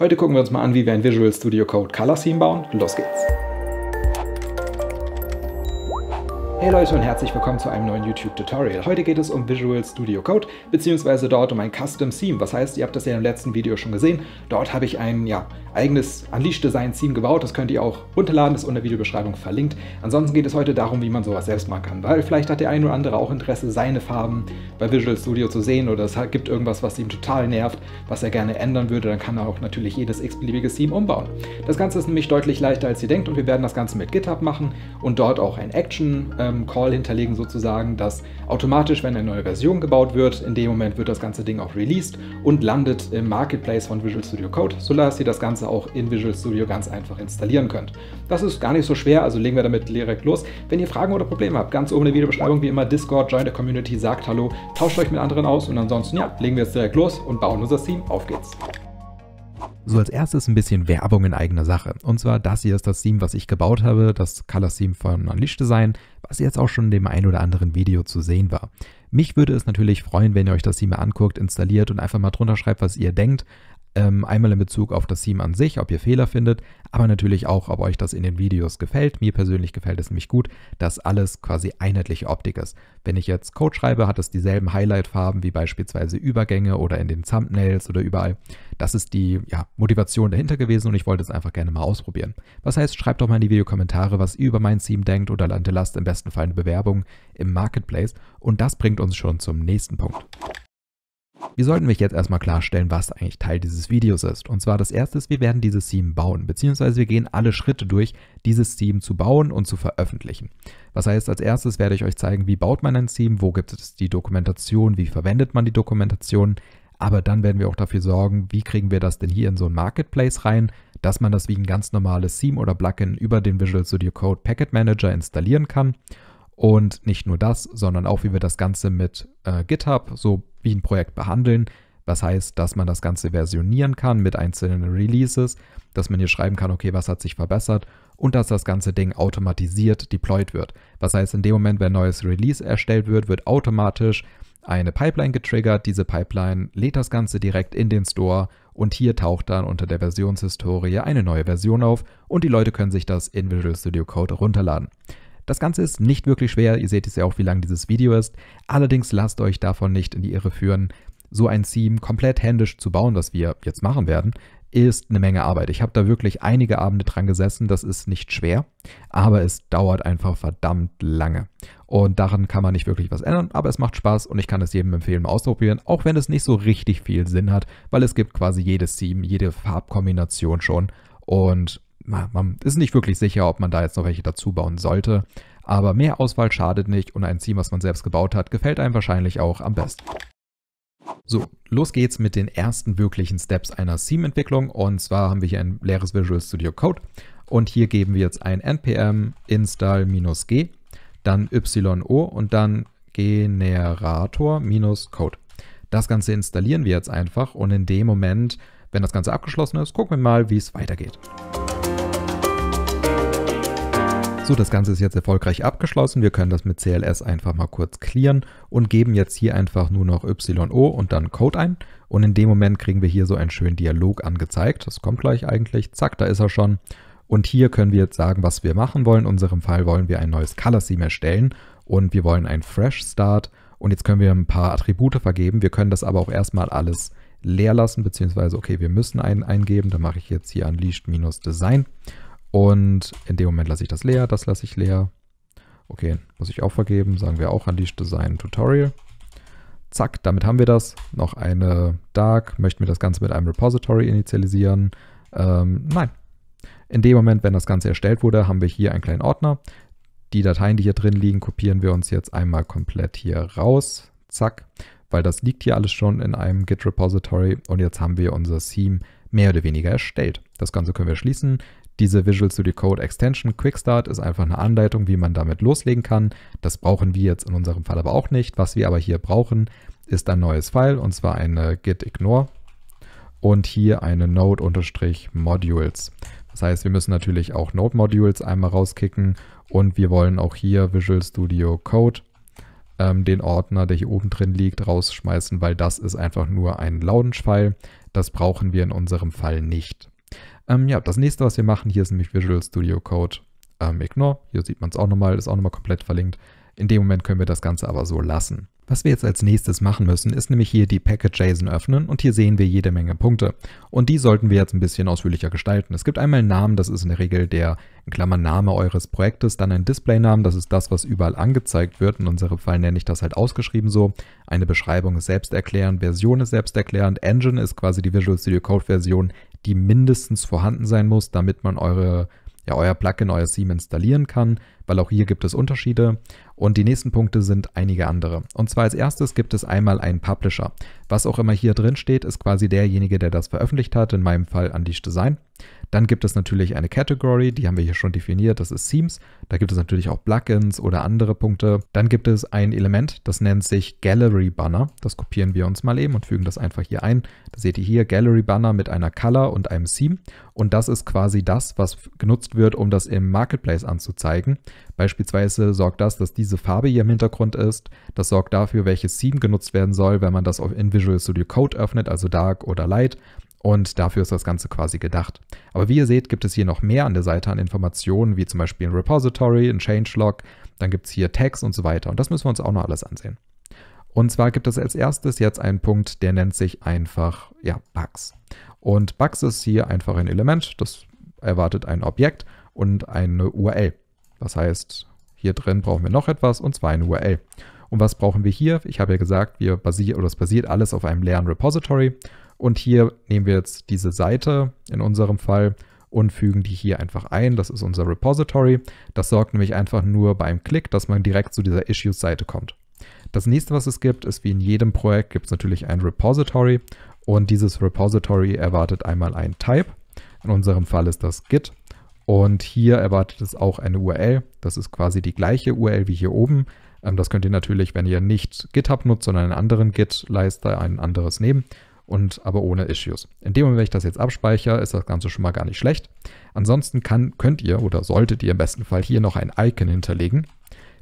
Heute gucken wir uns mal an, wie wir in Visual Studio Code Color Scheme bauen. Los geht's! Hey Leute und herzlich willkommen zu einem neuen YouTube-Tutorial. Heute geht es um Visual Studio Code, beziehungsweise dort um ein Custom Theme. Was heißt, ihr habt das ja im letzten Video schon gesehen. Dort habe ich ein ja, eigenes Unleashed Design Theme gebaut. Das könnt ihr auch runterladen, das ist unter Videobeschreibung verlinkt. Ansonsten geht es heute darum, wie man sowas selbst machen kann, weil vielleicht hat der ein oder andere auch Interesse, seine Farben bei Visual Studio zu sehen oder es gibt irgendwas, was ihm total nervt, was er gerne ändern würde. Dann kann er auch natürlich jedes x-beliebige Theme umbauen. Das Ganze ist nämlich deutlich leichter, als ihr denkt und wir werden das Ganze mit GitHub machen und dort auch ein Action- äh, ähm, Call hinterlegen sozusagen, dass automatisch, wenn eine neue Version gebaut wird, in dem Moment wird das ganze Ding auch released und landet im Marketplace von Visual Studio Code, sodass ihr das Ganze auch in Visual Studio ganz einfach installieren könnt. Das ist gar nicht so schwer, also legen wir damit direkt los. Wenn ihr Fragen oder Probleme habt, ganz oben in der Videobeschreibung wie immer Discord, join the Community, sagt Hallo, tauscht euch mit anderen aus und ansonsten ja, legen wir jetzt direkt los und bauen unser Team. Auf geht's! So als erstes ein bisschen Werbung in eigener Sache. Und zwar das hier ist das Theme, was ich gebaut habe, das Color Theme von Unleashed Design, was jetzt auch schon in dem ein oder anderen Video zu sehen war. Mich würde es natürlich freuen, wenn ihr euch das Theme anguckt, installiert und einfach mal drunter schreibt, was ihr denkt. Ähm, einmal in Bezug auf das Theme an sich, ob ihr Fehler findet, aber natürlich auch, ob euch das in den Videos gefällt. Mir persönlich gefällt es nämlich gut, dass alles quasi einheitliche Optik ist. Wenn ich jetzt Code schreibe, hat es dieselben Highlight-Farben wie beispielsweise Übergänge oder in den Thumbnails oder überall. Das ist die ja, Motivation dahinter gewesen und ich wollte es einfach gerne mal ausprobieren. Was heißt, schreibt doch mal in die Videokommentare, was ihr über mein Theme denkt oder lasst im besten Fall eine Bewerbung im Marketplace und das bringt uns schon zum nächsten Punkt. Wir sollten mich jetzt erstmal klarstellen, was eigentlich Teil dieses Videos ist. Und zwar das erste ist, wir werden dieses Theme bauen, beziehungsweise wir gehen alle Schritte durch, dieses Theme zu bauen und zu veröffentlichen. Was heißt, als erstes werde ich euch zeigen, wie baut man ein Theme, wo gibt es die Dokumentation, wie verwendet man die Dokumentation, aber dann werden wir auch dafür sorgen, wie kriegen wir das denn hier in so ein Marketplace rein, dass man das wie ein ganz normales Theme oder Plugin über den Visual Studio Code Packet Manager installieren kann. Und nicht nur das, sondern auch, wie wir das Ganze mit äh, GitHub so wie ein Projekt behandeln. Was heißt, dass man das Ganze versionieren kann mit einzelnen Releases, dass man hier schreiben kann, okay, was hat sich verbessert und dass das ganze Ding automatisiert deployed wird. Was heißt, in dem Moment, wenn ein neues Release erstellt wird, wird automatisch eine Pipeline getriggert. Diese Pipeline lädt das Ganze direkt in den Store und hier taucht dann unter der Versionshistorie eine neue Version auf und die Leute können sich das in Visual Studio Code runterladen. Das Ganze ist nicht wirklich schwer, ihr seht es ja auch, wie lang dieses Video ist. Allerdings lasst euch davon nicht in die Irre führen. So ein Theme komplett händisch zu bauen, was wir jetzt machen werden, ist eine Menge Arbeit. Ich habe da wirklich einige Abende dran gesessen, das ist nicht schwer, aber es dauert einfach verdammt lange. Und daran kann man nicht wirklich was ändern, aber es macht Spaß und ich kann es jedem empfehlen, mal auszuprobieren, auch wenn es nicht so richtig viel Sinn hat, weil es gibt quasi jedes Theme, jede Farbkombination schon und man ist nicht wirklich sicher, ob man da jetzt noch welche dazu bauen sollte. Aber mehr Auswahl schadet nicht und ein Team, was man selbst gebaut hat, gefällt einem wahrscheinlich auch am besten. So, los geht's mit den ersten wirklichen Steps einer Theme-Entwicklung. Und zwar haben wir hier ein leeres Visual Studio Code. Und hier geben wir jetzt ein npm install-g, dann yo und dann generator-code. Das Ganze installieren wir jetzt einfach und in dem Moment, wenn das Ganze abgeschlossen ist, gucken wir mal, wie es weitergeht. So, das Ganze ist jetzt erfolgreich abgeschlossen. Wir können das mit CLS einfach mal kurz clearen und geben jetzt hier einfach nur noch YO und dann Code ein. Und in dem Moment kriegen wir hier so einen schönen Dialog angezeigt. Das kommt gleich eigentlich. Zack, da ist er schon. Und hier können wir jetzt sagen, was wir machen wollen. In unserem Fall wollen wir ein neues Color Seam erstellen und wir wollen ein Fresh Start. Und jetzt können wir ein paar Attribute vergeben. Wir können das aber auch erstmal alles leer lassen, beziehungsweise, okay, wir müssen einen eingeben. Da mache ich jetzt hier Unleashed-Design. minus und in dem Moment lasse ich das leer, das lasse ich leer. Okay, muss ich auch vergeben. Sagen wir auch an die Design Tutorial. Zack, damit haben wir das. Noch eine Dark. Möchten wir das Ganze mit einem Repository initialisieren? Ähm, nein. In dem Moment, wenn das Ganze erstellt wurde, haben wir hier einen kleinen Ordner. Die Dateien, die hier drin liegen, kopieren wir uns jetzt einmal komplett hier raus. Zack, weil das liegt hier alles schon in einem Git-Repository und jetzt haben wir unser Theme mehr oder weniger erstellt. Das Ganze können wir schließen. Diese Visual Studio Code Extension Quick Start ist einfach eine Anleitung, wie man damit loslegen kann. Das brauchen wir jetzt in unserem Fall aber auch nicht. Was wir aber hier brauchen, ist ein neues File und zwar eine git ignore und hier eine node-modules. Das heißt, wir müssen natürlich auch Node-Modules einmal rauskicken und wir wollen auch hier Visual Studio Code ähm, den Ordner, der hier oben drin liegt, rausschmeißen, weil das ist einfach nur ein launch file Das brauchen wir in unserem Fall nicht. Ähm, ja, das nächste, was wir machen, hier ist nämlich Visual Studio Code ähm, Ignore. Hier sieht man es auch nochmal, ist auch nochmal komplett verlinkt. In dem Moment können wir das Ganze aber so lassen. Was wir jetzt als nächstes machen müssen, ist nämlich hier die Package.json öffnen und hier sehen wir jede Menge Punkte. Und die sollten wir jetzt ein bisschen ausführlicher gestalten. Es gibt einmal einen Namen, das ist in der Regel der in Klammern Name eures Projektes, dann ein Display-Namen, das ist das, was überall angezeigt wird. In unserem Fall nenne ich das halt ausgeschrieben so. Eine Beschreibung ist selbsterklärend, Version ist selbsterklärend, Engine ist quasi die Visual Studio Code Version, die mindestens vorhanden sein muss, damit man eure, ja, euer Plugin, euer Theme installieren kann weil auch hier gibt es Unterschiede. Und die nächsten Punkte sind einige andere. Und zwar als erstes gibt es einmal einen Publisher. Was auch immer hier drin steht, ist quasi derjenige, der das veröffentlicht hat, in meinem Fall Unleashed Design. Dann gibt es natürlich eine Category, die haben wir hier schon definiert, das ist Themes. Da gibt es natürlich auch Plugins oder andere Punkte. Dann gibt es ein Element, das nennt sich Gallery Banner. Das kopieren wir uns mal eben und fügen das einfach hier ein. Da seht ihr hier Gallery Banner mit einer Color und einem Theme. Und das ist quasi das, was genutzt wird, um das im Marketplace anzuzeigen. Beispielsweise sorgt das, dass diese Farbe hier im Hintergrund ist. Das sorgt dafür, welches Theme genutzt werden soll, wenn man das in Visual Studio Code öffnet, also Dark oder Light. Und dafür ist das Ganze quasi gedacht. Aber wie ihr seht, gibt es hier noch mehr an der Seite an Informationen, wie zum Beispiel ein Repository, ein Changelog, dann gibt es hier Tags und so weiter. Und das müssen wir uns auch noch alles ansehen. Und zwar gibt es als erstes jetzt einen Punkt, der nennt sich einfach ja, Bugs. Und Bugs ist hier einfach ein Element, das erwartet ein Objekt und eine URL. Das heißt, hier drin brauchen wir noch etwas und zwar eine URL. Und was brauchen wir hier? Ich habe ja gesagt, wir basieren oder es basiert alles auf einem leeren Repository. Und hier nehmen wir jetzt diese Seite in unserem Fall und fügen die hier einfach ein. Das ist unser Repository. Das sorgt nämlich einfach nur beim Klick, dass man direkt zu dieser Issues-Seite kommt. Das nächste, was es gibt, ist wie in jedem Projekt gibt es natürlich ein Repository und dieses Repository erwartet einmal ein Type. In unserem Fall ist das Git und hier erwartet es auch eine URL. Das ist quasi die gleiche URL wie hier oben. Ähm, das könnt ihr natürlich, wenn ihr nicht GitHub nutzt, sondern einen anderen Git-Leister, ein anderes nehmen. Und aber ohne Issues. In dem Moment, wenn ich das jetzt abspeichere, ist das Ganze schon mal gar nicht schlecht. Ansonsten kann, könnt ihr oder solltet ihr im besten Fall hier noch ein Icon hinterlegen.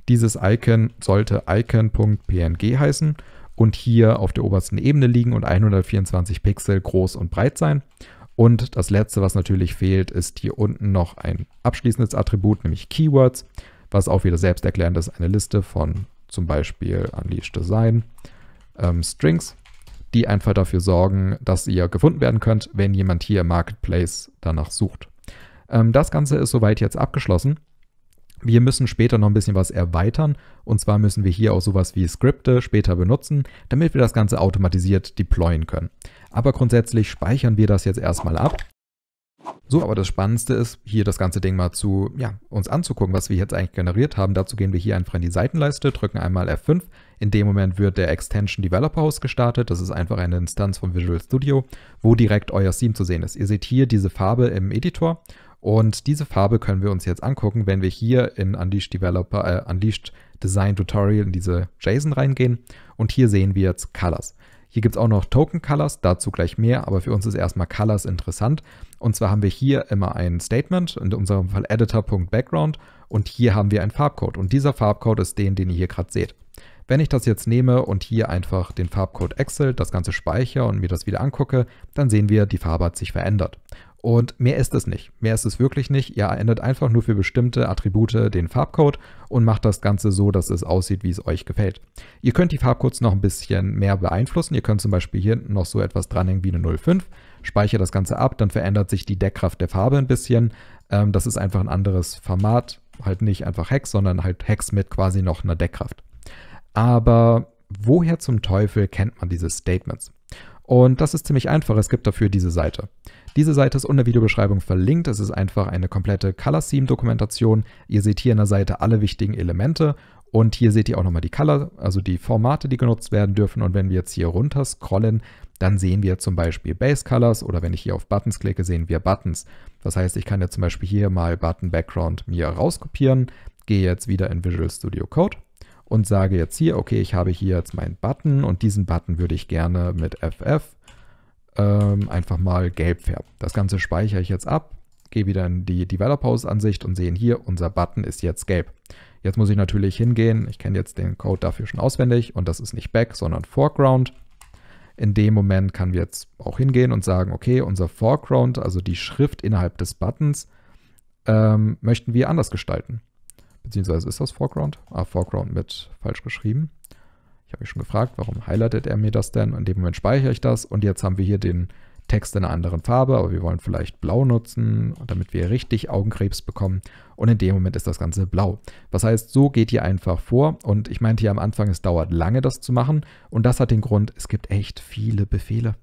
Dieses Icon sollte icon.png heißen und hier auf der obersten Ebene liegen und 124 Pixel groß und breit sein. Und das letzte, was natürlich fehlt, ist hier unten noch ein abschließendes Attribut, nämlich Keywords, was auch wieder selbsterklärend ist, eine Liste von zum Beispiel Unleash Design, ähm, Strings, die einfach dafür sorgen, dass ihr gefunden werden könnt, wenn jemand hier im Marketplace danach sucht. Ähm, das Ganze ist soweit jetzt abgeschlossen. Wir müssen später noch ein bisschen was erweitern. Und zwar müssen wir hier auch sowas wie Skripte später benutzen, damit wir das Ganze automatisiert deployen können. Aber grundsätzlich speichern wir das jetzt erstmal ab. So, aber das Spannendste ist, hier das ganze Ding mal zu, ja, uns anzugucken, was wir jetzt eigentlich generiert haben. Dazu gehen wir hier einfach in die Seitenleiste, drücken einmal F5. In dem Moment wird der Extension Developer House gestartet. Das ist einfach eine Instanz von Visual Studio, wo direkt euer Theme zu sehen ist. Ihr seht hier diese Farbe im Editor und diese Farbe können wir uns jetzt angucken, wenn wir hier in Unleashed Developer, äh, Unleashed Design Tutorial in diese JSON reingehen. Und hier sehen wir jetzt Colors. Hier gibt es auch noch Token Colors, dazu gleich mehr, aber für uns ist erstmal Colors interessant. Und zwar haben wir hier immer ein Statement, in unserem Fall editor.background und hier haben wir einen Farbcode. Und dieser Farbcode ist den, den ihr hier gerade seht. Wenn ich das jetzt nehme und hier einfach den Farbcode Excel, das Ganze speichere und mir das wieder angucke, dann sehen wir, die Farbe hat sich verändert. Und mehr ist es nicht. Mehr ist es wirklich nicht. Ihr ändert einfach nur für bestimmte Attribute den Farbcode und macht das Ganze so, dass es aussieht, wie es euch gefällt. Ihr könnt die Farbcodes noch ein bisschen mehr beeinflussen. Ihr könnt zum Beispiel hier hinten noch so etwas dranhängen wie eine 05. Speichert das Ganze ab, dann verändert sich die Deckkraft der Farbe ein bisschen. Ähm, das ist einfach ein anderes Format. Halt nicht einfach Hex, sondern halt Hex mit quasi noch einer Deckkraft. Aber woher zum Teufel kennt man diese Statements? Und das ist ziemlich einfach. Es gibt dafür diese Seite. Diese Seite ist unter Videobeschreibung verlinkt. Es ist einfach eine komplette Color Theme Dokumentation. Ihr seht hier in der Seite alle wichtigen Elemente und hier seht ihr auch nochmal die Color, also die Formate, die genutzt werden dürfen. Und wenn wir jetzt hier runter scrollen, dann sehen wir zum Beispiel Base Colors oder wenn ich hier auf Buttons klicke, sehen wir Buttons. Das heißt, ich kann jetzt zum Beispiel hier mal Button Background mir rauskopieren, gehe jetzt wieder in Visual Studio Code und sage jetzt hier, okay, ich habe hier jetzt meinen Button und diesen Button würde ich gerne mit FF ähm, einfach mal gelb färben. Das Ganze speichere ich jetzt ab, gehe wieder in die Developer-Ansicht und sehen hier, unser Button ist jetzt gelb. Jetzt muss ich natürlich hingehen, ich kenne jetzt den Code dafür schon auswendig und das ist nicht Back, sondern Foreground. In dem Moment kann wir jetzt auch hingehen und sagen, okay, unser Foreground, also die Schrift innerhalb des Buttons, ähm, möchten wir anders gestalten. Beziehungsweise ist das Foreground? Ah, Foreground mit falsch geschrieben. Ich habe mich schon gefragt, warum highlightet er mir das denn? In dem Moment speichere ich das und jetzt haben wir hier den Text in einer anderen Farbe, aber wir wollen vielleicht blau nutzen, damit wir richtig Augenkrebs bekommen. Und in dem Moment ist das Ganze blau. Was heißt, so geht ihr einfach vor. Und ich meinte ja am Anfang, es dauert lange, das zu machen. Und das hat den Grund, es gibt echt viele Befehle.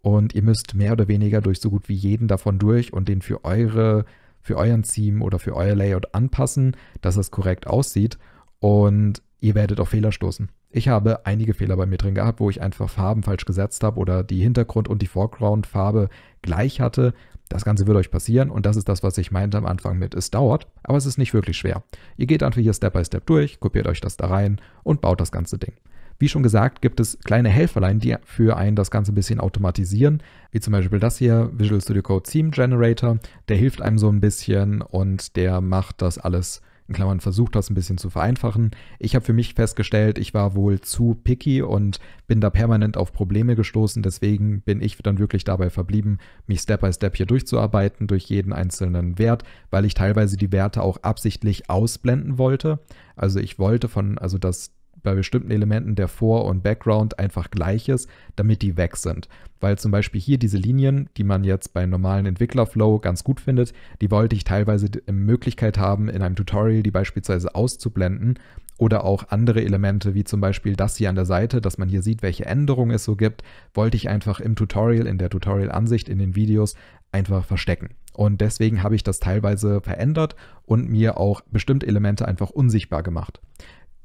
Und ihr müsst mehr oder weniger durch so gut wie jeden davon durch und den für eure für euren Theme oder für euer Layout anpassen, dass es korrekt aussieht und ihr werdet auf Fehler stoßen. Ich habe einige Fehler bei mir drin gehabt, wo ich einfach Farben falsch gesetzt habe oder die Hintergrund- und die Foreground-Farbe gleich hatte. Das Ganze wird euch passieren und das ist das, was ich meinte am Anfang mit, es dauert, aber es ist nicht wirklich schwer. Ihr geht einfach hier Step by Step durch, kopiert euch das da rein und baut das ganze Ding. Wie schon gesagt, gibt es kleine Helferlein, die für einen das Ganze ein bisschen automatisieren, wie zum Beispiel das hier, Visual Studio Code Theme Generator, der hilft einem so ein bisschen und der macht das alles in Klammern versucht, das ein bisschen zu vereinfachen. Ich habe für mich festgestellt, ich war wohl zu picky und bin da permanent auf Probleme gestoßen. Deswegen bin ich dann wirklich dabei verblieben, mich Step by Step hier durchzuarbeiten durch jeden einzelnen Wert, weil ich teilweise die Werte auch absichtlich ausblenden wollte. Also ich wollte von, also das bei bestimmten Elementen der Vor- und Background einfach gleich ist, damit die weg sind. Weil zum Beispiel hier diese Linien, die man jetzt bei normalen Entwicklerflow ganz gut findet, die wollte ich teilweise die äh, Möglichkeit haben, in einem Tutorial die beispielsweise auszublenden oder auch andere Elemente, wie zum Beispiel das hier an der Seite, dass man hier sieht, welche Änderungen es so gibt, wollte ich einfach im Tutorial, in der Tutorial-Ansicht, in den Videos einfach verstecken. Und deswegen habe ich das teilweise verändert und mir auch bestimmte Elemente einfach unsichtbar gemacht.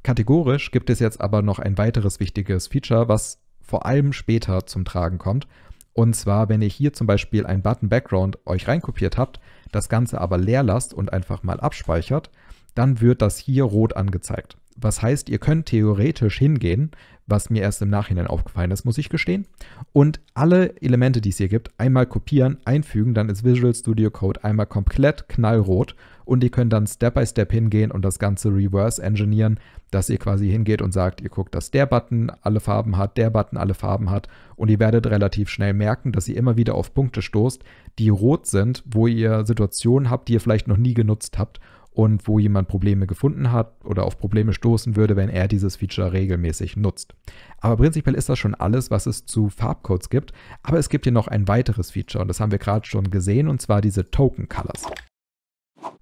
Kategorisch gibt es jetzt aber noch ein weiteres wichtiges Feature, was vor allem später zum Tragen kommt. Und zwar, wenn ihr hier zum Beispiel ein Button-Background euch reinkopiert habt, das Ganze aber leer lasst und einfach mal abspeichert, dann wird das hier rot angezeigt was heißt, ihr könnt theoretisch hingehen, was mir erst im Nachhinein aufgefallen ist, muss ich gestehen, und alle Elemente, die es hier gibt, einmal kopieren, einfügen, dann ist Visual Studio Code einmal komplett knallrot und ihr könnt dann Step by Step hingehen und das Ganze reverse engineeren, dass ihr quasi hingeht und sagt, ihr guckt, dass der Button alle Farben hat, der Button alle Farben hat und ihr werdet relativ schnell merken, dass ihr immer wieder auf Punkte stoßt, die rot sind, wo ihr Situationen habt, die ihr vielleicht noch nie genutzt habt und wo jemand Probleme gefunden hat oder auf Probleme stoßen würde, wenn er dieses Feature regelmäßig nutzt. Aber prinzipiell ist das schon alles, was es zu Farbcodes gibt, aber es gibt hier noch ein weiteres Feature und das haben wir gerade schon gesehen und zwar diese Token Colors.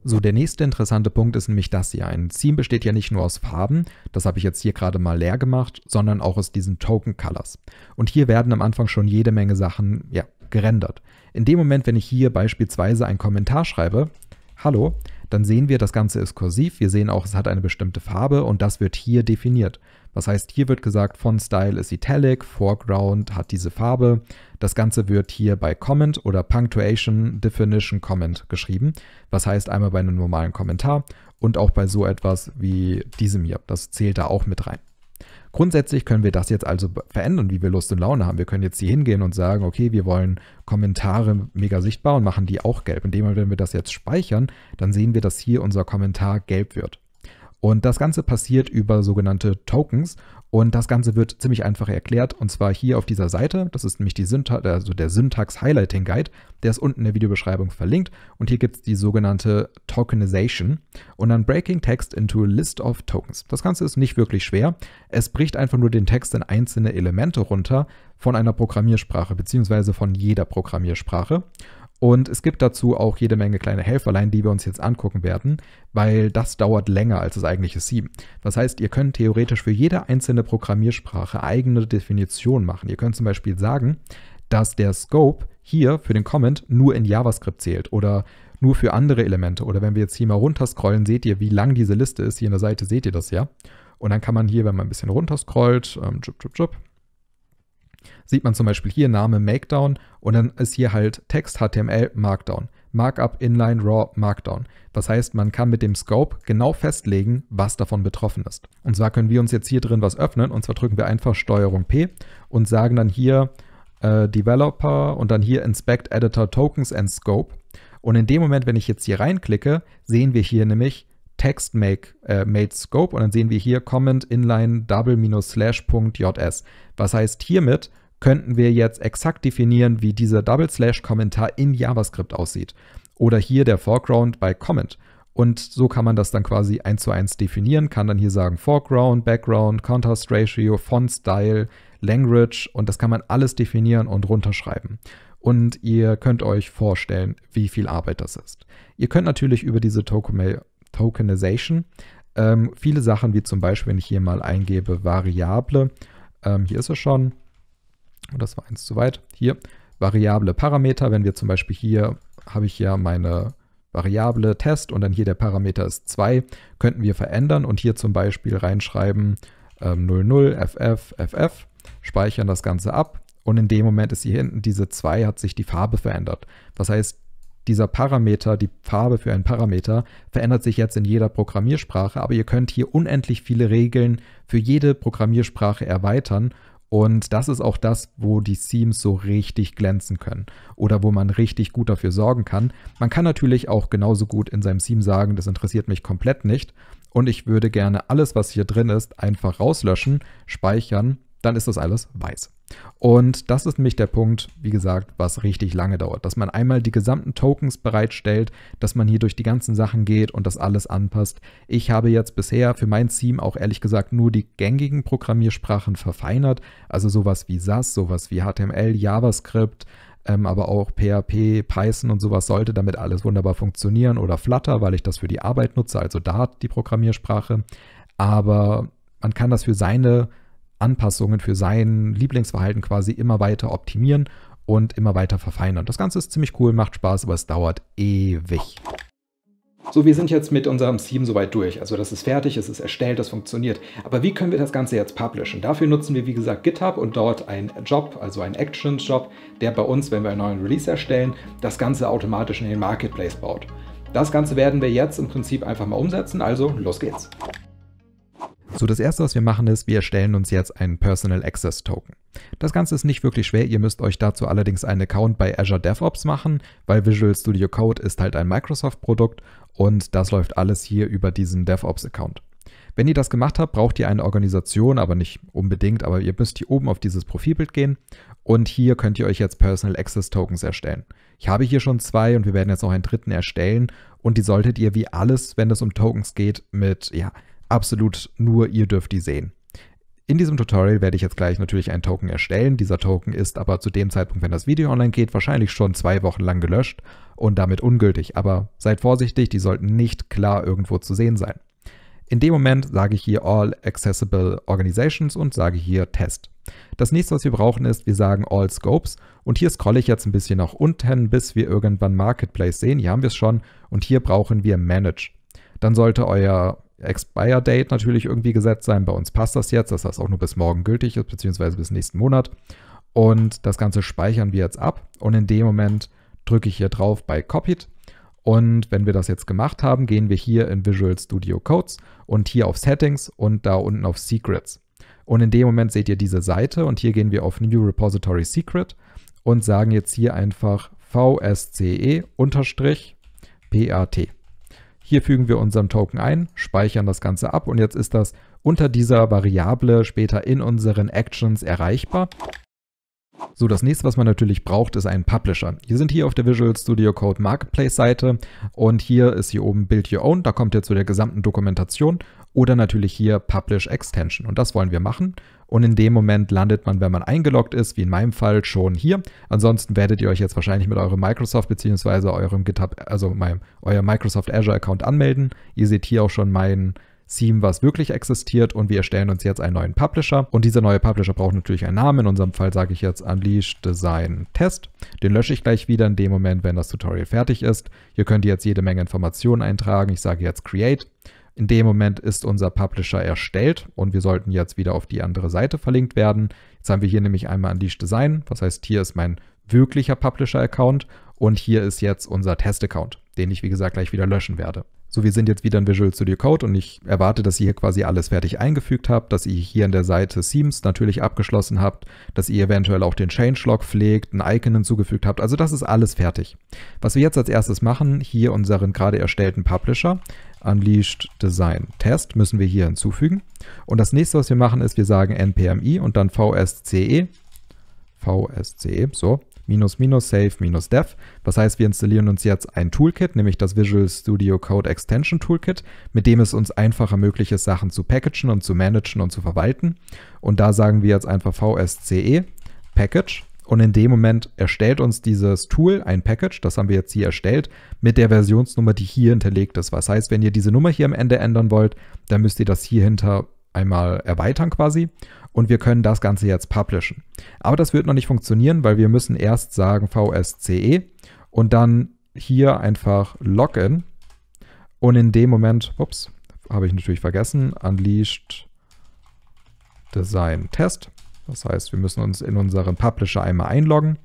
So, der nächste interessante Punkt ist nämlich das hier. Ein Theme besteht ja nicht nur aus Farben, das habe ich jetzt hier gerade mal leer gemacht, sondern auch aus diesen Token Colors. Und hier werden am Anfang schon jede Menge Sachen, ja, gerendert. In dem Moment, wenn ich hier beispielsweise einen Kommentar schreibe, hallo, dann sehen wir, das Ganze ist kursiv. Wir sehen auch, es hat eine bestimmte Farbe und das wird hier definiert. Das heißt, hier wird gesagt, Font Style ist Italic, Foreground hat diese Farbe. Das Ganze wird hier bei Comment oder Punctuation Definition Comment geschrieben. Was heißt einmal bei einem normalen Kommentar und auch bei so etwas wie diesem hier. Das zählt da auch mit rein. Grundsätzlich können wir das jetzt also verändern, wie wir Lust und Laune haben. Wir können jetzt hier hingehen und sagen, okay, wir wollen Kommentare mega sichtbar und machen die auch gelb. Indem wir, wenn wir das jetzt speichern, dann sehen wir, dass hier unser Kommentar gelb wird. Und das Ganze passiert über sogenannte Tokens. Und das Ganze wird ziemlich einfach erklärt. Und zwar hier auf dieser Seite. Das ist nämlich die Synta also der Syntax Highlighting Guide. Der ist unten in der Videobeschreibung verlinkt. Und hier gibt es die sogenannte Tokenization. Und dann Breaking Text into a List of Tokens. Das Ganze ist nicht wirklich schwer. Es bricht einfach nur den Text in einzelne Elemente runter von einer Programmiersprache, beziehungsweise von jeder Programmiersprache. Und es gibt dazu auch jede Menge kleine Helferlein, die wir uns jetzt angucken werden, weil das dauert länger als das eigentliche Sieben. Das heißt, ihr könnt theoretisch für jede einzelne Programmiersprache eigene Definitionen machen. Ihr könnt zum Beispiel sagen, dass der Scope hier für den Comment nur in JavaScript zählt oder nur für andere Elemente. Oder wenn wir jetzt hier mal runterscrollen, seht ihr, wie lang diese Liste ist. Hier an der Seite seht ihr das ja. Und dann kann man hier, wenn man ein bisschen runterscrollt, ähm, jup, jup, jup, Sieht man zum Beispiel hier Name Makedown und dann ist hier halt Text HTML Markdown. Markup Inline Raw Markdown. Das heißt, man kann mit dem Scope genau festlegen, was davon betroffen ist. Und zwar können wir uns jetzt hier drin was öffnen und zwar drücken wir einfach STRG P und sagen dann hier äh, Developer und dann hier Inspect Editor Tokens and Scope. Und in dem Moment, wenn ich jetzt hier reinklicke, sehen wir hier nämlich, Text make, äh, made scope und dann sehen wir hier comment inline double minus slash Punkt JS. Was heißt hiermit könnten wir jetzt exakt definieren, wie dieser double slash Kommentar in JavaScript aussieht. Oder hier der Foreground bei comment. Und so kann man das dann quasi eins zu eins definieren, kann dann hier sagen Foreground, Background, Contrast Ratio, Font Style, Language und das kann man alles definieren und runterschreiben. Und ihr könnt euch vorstellen, wie viel Arbeit das ist. Ihr könnt natürlich über diese Tokumel Tokenization. Ähm, viele Sachen, wie zum Beispiel, wenn ich hier mal eingebe, Variable, ähm, hier ist es schon, und das war eins zu weit, hier, variable Parameter, wenn wir zum Beispiel hier, habe ich ja meine Variable Test und dann hier der Parameter ist 2, könnten wir verändern und hier zum Beispiel reinschreiben ähm, 00 FF FF, speichern das Ganze ab und in dem Moment ist hier hinten diese 2 hat sich die Farbe verändert. Das heißt, dieser Parameter, die Farbe für einen Parameter, verändert sich jetzt in jeder Programmiersprache, aber ihr könnt hier unendlich viele Regeln für jede Programmiersprache erweitern. Und das ist auch das, wo die Themes so richtig glänzen können oder wo man richtig gut dafür sorgen kann. Man kann natürlich auch genauso gut in seinem Theme sagen, das interessiert mich komplett nicht und ich würde gerne alles, was hier drin ist, einfach rauslöschen, speichern dann ist das alles weiß. Und das ist nämlich der Punkt, wie gesagt, was richtig lange dauert. Dass man einmal die gesamten Tokens bereitstellt, dass man hier durch die ganzen Sachen geht und das alles anpasst. Ich habe jetzt bisher für mein Team auch ehrlich gesagt nur die gängigen Programmiersprachen verfeinert. Also sowas wie SAS, sowas wie HTML, JavaScript, ähm, aber auch PHP, Python und sowas sollte damit alles wunderbar funktionieren oder Flutter, weil ich das für die Arbeit nutze, also Dart, die Programmiersprache. Aber man kann das für seine Anpassungen für sein Lieblingsverhalten quasi immer weiter optimieren und immer weiter verfeinern. Das Ganze ist ziemlich cool, macht Spaß, aber es dauert ewig. So, wir sind jetzt mit unserem Theme soweit durch. Also das ist fertig, es ist erstellt, es funktioniert. Aber wie können wir das Ganze jetzt publishen? Dafür nutzen wir, wie gesagt, GitHub und dort einen Job, also einen Action-Job, der bei uns, wenn wir einen neuen Release erstellen, das Ganze automatisch in den Marketplace baut. Das Ganze werden wir jetzt im Prinzip einfach mal umsetzen, also los geht's. So, das erste, was wir machen, ist, wir erstellen uns jetzt einen Personal Access Token. Das Ganze ist nicht wirklich schwer, ihr müsst euch dazu allerdings einen Account bei Azure DevOps machen, weil Visual Studio Code ist halt ein Microsoft-Produkt und das läuft alles hier über diesen DevOps-Account. Wenn ihr das gemacht habt, braucht ihr eine Organisation, aber nicht unbedingt, aber ihr müsst hier oben auf dieses Profilbild gehen und hier könnt ihr euch jetzt Personal Access Tokens erstellen. Ich habe hier schon zwei und wir werden jetzt noch einen dritten erstellen und die solltet ihr wie alles, wenn es um Tokens geht, mit ja, absolut nur ihr dürft die sehen. In diesem Tutorial werde ich jetzt gleich natürlich einen Token erstellen. Dieser Token ist aber zu dem Zeitpunkt, wenn das Video online geht, wahrscheinlich schon zwei Wochen lang gelöscht und damit ungültig. Aber seid vorsichtig, die sollten nicht klar irgendwo zu sehen sein. In dem Moment sage ich hier All Accessible Organizations und sage hier Test. Das nächste, was wir brauchen, ist, wir sagen All Scopes und hier scrolle ich jetzt ein bisschen nach unten, bis wir irgendwann Marketplace sehen. Hier haben wir es schon und hier brauchen wir Manage. Dann sollte euer Expire Date natürlich irgendwie gesetzt sein. Bei uns passt das jetzt, dass das auch nur bis morgen gültig ist, beziehungsweise bis nächsten Monat. Und das Ganze speichern wir jetzt ab. Und in dem Moment drücke ich hier drauf bei Copied. Und wenn wir das jetzt gemacht haben, gehen wir hier in Visual Studio Codes und hier auf Settings und da unten auf Secrets. Und in dem Moment seht ihr diese Seite und hier gehen wir auf New Repository Secret und sagen jetzt hier einfach VSCE-PAT. Hier fügen wir unseren Token ein, speichern das Ganze ab und jetzt ist das unter dieser Variable später in unseren Actions erreichbar. So, das nächste, was man natürlich braucht, ist ein Publisher. Wir sind hier auf der Visual Studio Code Marketplace Seite und hier ist hier oben Build Your Own. Da kommt ihr zu der gesamten Dokumentation oder natürlich hier Publish Extension. Und das wollen wir machen. Und in dem Moment landet man, wenn man eingeloggt ist, wie in meinem Fall, schon hier. Ansonsten werdet ihr euch jetzt wahrscheinlich mit eurem Microsoft bzw. eurem GitHub, also meinem, euer Microsoft Azure Account anmelden. Ihr seht hier auch schon meinen Theme, was wirklich existiert und wir erstellen uns jetzt einen neuen Publisher. Und dieser neue Publisher braucht natürlich einen Namen. In unserem Fall sage ich jetzt Unleash Design Test. Den lösche ich gleich wieder in dem Moment, wenn das Tutorial fertig ist. Hier könnt ihr jetzt jede Menge Informationen eintragen. Ich sage jetzt Create. In dem Moment ist unser Publisher erstellt und wir sollten jetzt wieder auf die andere Seite verlinkt werden. Jetzt haben wir hier nämlich einmal Unleashed Design, Das heißt, hier ist mein wirklicher Publisher-Account und hier ist jetzt unser Test-Account, den ich wie gesagt gleich wieder löschen werde. So, wir sind jetzt wieder in Visual Studio Code und ich erwarte, dass ihr hier quasi alles fertig eingefügt habt, dass ihr hier an der Seite Themes natürlich abgeschlossen habt, dass ihr eventuell auch den Changelog pflegt, ein Icon hinzugefügt habt. Also das ist alles fertig. Was wir jetzt als erstes machen, hier unseren gerade erstellten Publisher Unleashed Design. Test müssen wir hier hinzufügen. Und das nächste, was wir machen, ist, wir sagen npmi und dann vsce, vsce, so, minus minus save minus dev. Das heißt, wir installieren uns jetzt ein Toolkit, nämlich das Visual Studio Code Extension Toolkit, mit dem es uns einfacher möglich ist, Sachen zu packagen und zu managen und zu verwalten. Und da sagen wir jetzt einfach vsce package und in dem Moment erstellt uns dieses Tool ein Package, das haben wir jetzt hier erstellt, mit der Versionsnummer, die hier hinterlegt ist. Was heißt, wenn ihr diese Nummer hier am Ende ändern wollt, dann müsst ihr das hier hinter einmal erweitern quasi und wir können das Ganze jetzt publishen. Aber das wird noch nicht funktionieren, weil wir müssen erst sagen VSCE und dann hier einfach Login und in dem Moment, ups, habe ich natürlich vergessen, Unleashed Design Test das heißt, wir müssen uns in unseren Publisher einmal einloggen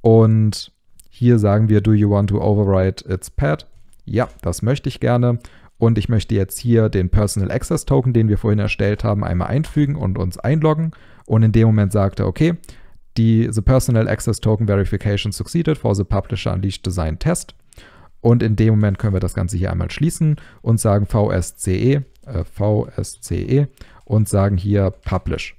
und hier sagen wir, do you want to override its pad? Ja, das möchte ich gerne. Und ich möchte jetzt hier den Personal Access Token, den wir vorhin erstellt haben, einmal einfügen und uns einloggen. Und in dem Moment sagt er, okay, die, the Personal Access Token Verification succeeded for the Publisher Unleashed Design Test. Und in dem Moment können wir das Ganze hier einmal schließen und sagen VSCE, äh, VSCE und sagen hier Publish.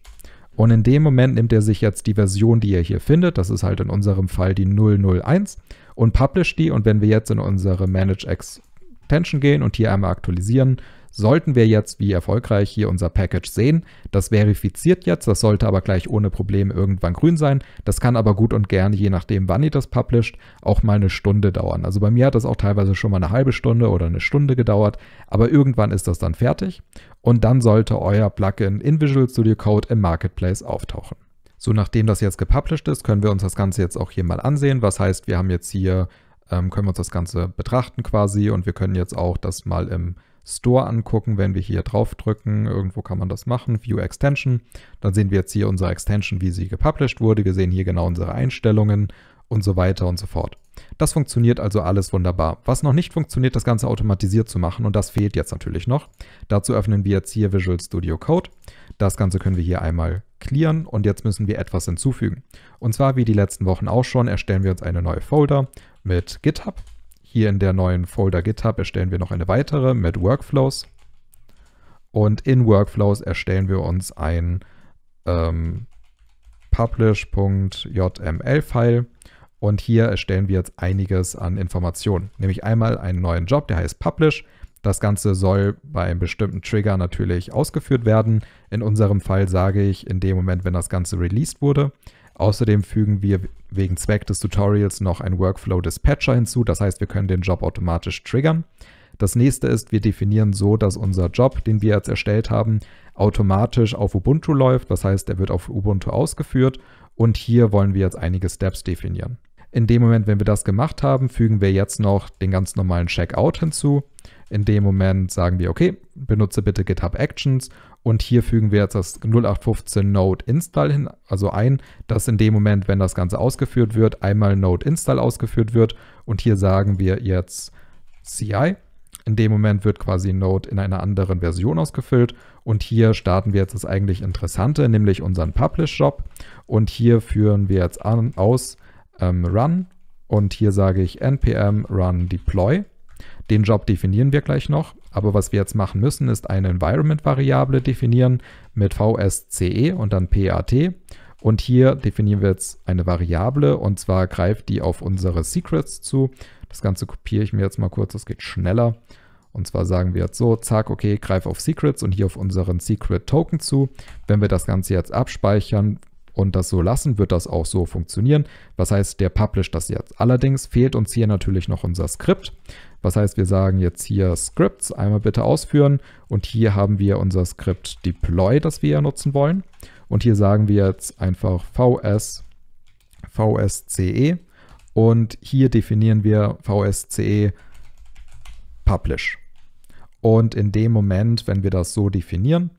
Und in dem Moment nimmt er sich jetzt die Version, die er hier findet, das ist halt in unserem Fall die 001, und publish die. Und wenn wir jetzt in unsere Manage Extension gehen und hier einmal aktualisieren, Sollten wir jetzt, wie erfolgreich, hier unser Package sehen, das verifiziert jetzt, das sollte aber gleich ohne Probleme irgendwann grün sein. Das kann aber gut und gerne, je nachdem, wann ihr das published, auch mal eine Stunde dauern. Also bei mir hat das auch teilweise schon mal eine halbe Stunde oder eine Stunde gedauert, aber irgendwann ist das dann fertig und dann sollte euer Plugin in Visual Studio Code im Marketplace auftauchen. So, nachdem das jetzt gepublished ist, können wir uns das Ganze jetzt auch hier mal ansehen. Was heißt, wir haben jetzt hier, ähm, können wir uns das Ganze betrachten quasi und wir können jetzt auch das mal im Store angucken, wenn wir hier drauf drücken. Irgendwo kann man das machen. View Extension. Dann sehen wir jetzt hier unsere Extension, wie sie gepublished wurde. Wir sehen hier genau unsere Einstellungen und so weiter und so fort. Das funktioniert also alles wunderbar. Was noch nicht funktioniert, das Ganze automatisiert zu machen und das fehlt jetzt natürlich noch. Dazu öffnen wir jetzt hier Visual Studio Code. Das Ganze können wir hier einmal clearen und jetzt müssen wir etwas hinzufügen. Und zwar wie die letzten Wochen auch schon, erstellen wir uns eine neue Folder mit GitHub hier in der neuen Folder GitHub erstellen wir noch eine weitere mit Workflows. Und in Workflows erstellen wir uns ein ähm, publish.jml-File. Und hier erstellen wir jetzt einiges an Informationen. Nämlich einmal einen neuen Job, der heißt Publish. Das Ganze soll bei einem bestimmten Trigger natürlich ausgeführt werden. In unserem Fall sage ich in dem Moment, wenn das Ganze released wurde. Außerdem fügen wir wegen Zweck des Tutorials noch ein Workflow Dispatcher hinzu, das heißt, wir können den Job automatisch triggern. Das nächste ist, wir definieren so, dass unser Job, den wir jetzt erstellt haben, automatisch auf Ubuntu läuft, das heißt, er wird auf Ubuntu ausgeführt und hier wollen wir jetzt einige Steps definieren. In dem Moment, wenn wir das gemacht haben, fügen wir jetzt noch den ganz normalen Checkout hinzu in dem Moment sagen wir, okay, benutze bitte GitHub Actions und hier fügen wir jetzt das 0815 Node Install hin, also ein, dass in dem Moment, wenn das Ganze ausgeführt wird, einmal Node Install ausgeführt wird und hier sagen wir jetzt CI. In dem Moment wird quasi Node in einer anderen Version ausgefüllt und hier starten wir jetzt das eigentlich Interessante, nämlich unseren Publish-Job und hier führen wir jetzt an, aus ähm, Run und hier sage ich npm run deploy den Job definieren wir gleich noch. Aber was wir jetzt machen müssen, ist eine Environment-Variable definieren mit VSCE und dann PAT. Und hier definieren wir jetzt eine Variable und zwar greift die auf unsere Secrets zu. Das Ganze kopiere ich mir jetzt mal kurz, das geht schneller. Und zwar sagen wir jetzt so, zack, okay, greif auf Secrets und hier auf unseren Secret Token zu. Wenn wir das Ganze jetzt abspeichern und das so lassen, wird das auch so funktionieren. Was heißt, der publisht das jetzt. Allerdings fehlt uns hier natürlich noch unser Skript. Was heißt, wir sagen jetzt hier Scripts einmal bitte ausführen und hier haben wir unser Script Deploy, das wir ja nutzen wollen. Und hier sagen wir jetzt einfach vs vsce und hier definieren wir vsce publish. Und in dem Moment, wenn wir das so definieren,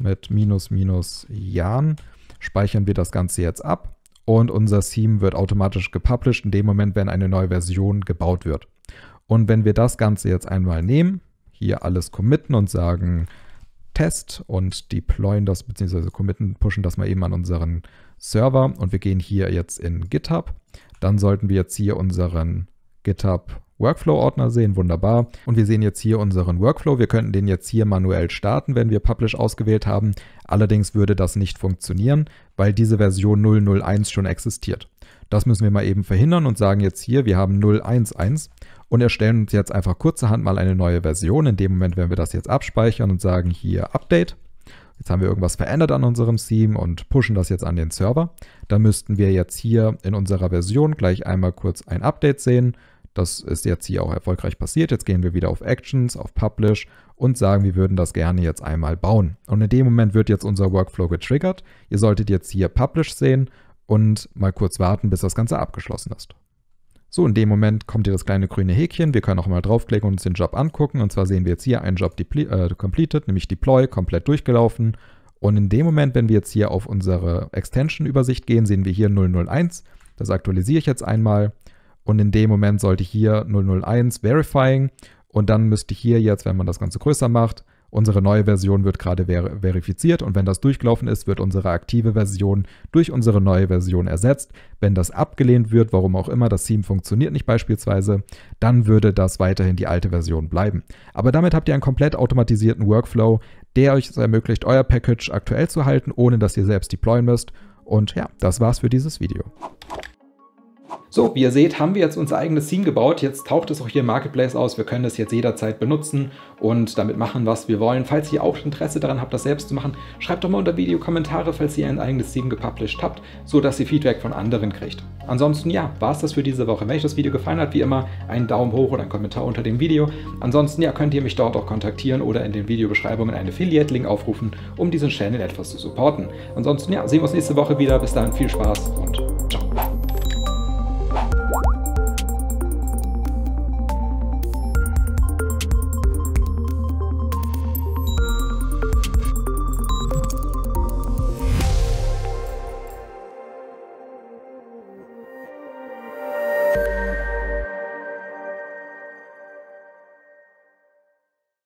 mit minus minus Jan, speichern wir das Ganze jetzt ab und unser Theme wird automatisch gepublished in dem Moment, wenn eine neue Version gebaut wird. Und wenn wir das Ganze jetzt einmal nehmen, hier alles committen und sagen Test und deployen das, beziehungsweise committen, pushen das mal eben an unseren Server und wir gehen hier jetzt in GitHub, dann sollten wir jetzt hier unseren GitHub Workflow-Ordner sehen, wunderbar. Und wir sehen jetzt hier unseren Workflow. Wir könnten den jetzt hier manuell starten, wenn wir Publish ausgewählt haben. Allerdings würde das nicht funktionieren, weil diese Version 001 schon existiert. Das müssen wir mal eben verhindern und sagen jetzt hier, wir haben 011 und erstellen uns jetzt einfach kurzerhand mal eine neue Version. In dem Moment werden wir das jetzt abspeichern und sagen hier Update. Jetzt haben wir irgendwas verändert an unserem Theme und pushen das jetzt an den Server. Da müssten wir jetzt hier in unserer Version gleich einmal kurz ein Update sehen. Das ist jetzt hier auch erfolgreich passiert. Jetzt gehen wir wieder auf Actions, auf Publish und sagen, wir würden das gerne jetzt einmal bauen. Und in dem Moment wird jetzt unser Workflow getriggert. Ihr solltet jetzt hier Publish sehen und mal kurz warten, bis das Ganze abgeschlossen ist. So, in dem Moment kommt hier das kleine grüne Häkchen. Wir können auch mal draufklicken und uns den Job angucken. Und zwar sehen wir jetzt hier einen Job äh, completed, nämlich Deploy, komplett durchgelaufen. Und in dem Moment, wenn wir jetzt hier auf unsere Extension-Übersicht gehen, sehen wir hier 001. Das aktualisiere ich jetzt einmal. Und in dem Moment sollte hier 001 Verifying. Und dann müsste hier jetzt, wenn man das Ganze größer macht, Unsere neue Version wird gerade ver verifiziert und wenn das durchgelaufen ist, wird unsere aktive Version durch unsere neue Version ersetzt. Wenn das abgelehnt wird, warum auch immer, das Theme funktioniert nicht beispielsweise, dann würde das weiterhin die alte Version bleiben. Aber damit habt ihr einen komplett automatisierten Workflow, der euch es ermöglicht, euer Package aktuell zu halten, ohne dass ihr selbst deployen müsst. Und ja, das war's für dieses Video. So, wie ihr seht, haben wir jetzt unser eigenes Theme gebaut. Jetzt taucht es auch hier im Marketplace aus. Wir können das jetzt jederzeit benutzen und damit machen, was wir wollen. Falls ihr auch Interesse daran habt, das selbst zu machen, schreibt doch mal unter Video Kommentare, falls ihr ein eigenes Theme gepublished habt, sodass ihr Feedback von anderen kriegt. Ansonsten, ja, war es das für diese Woche. Wenn euch das Video gefallen hat, wie immer, einen Daumen hoch oder einen Kommentar unter dem Video. Ansonsten, ja, könnt ihr mich dort auch kontaktieren oder in den Videobeschreibungen einen Affiliate-Link aufrufen, um diesen Channel etwas zu supporten. Ansonsten, ja, sehen wir uns nächste Woche wieder. Bis dahin, viel Spaß und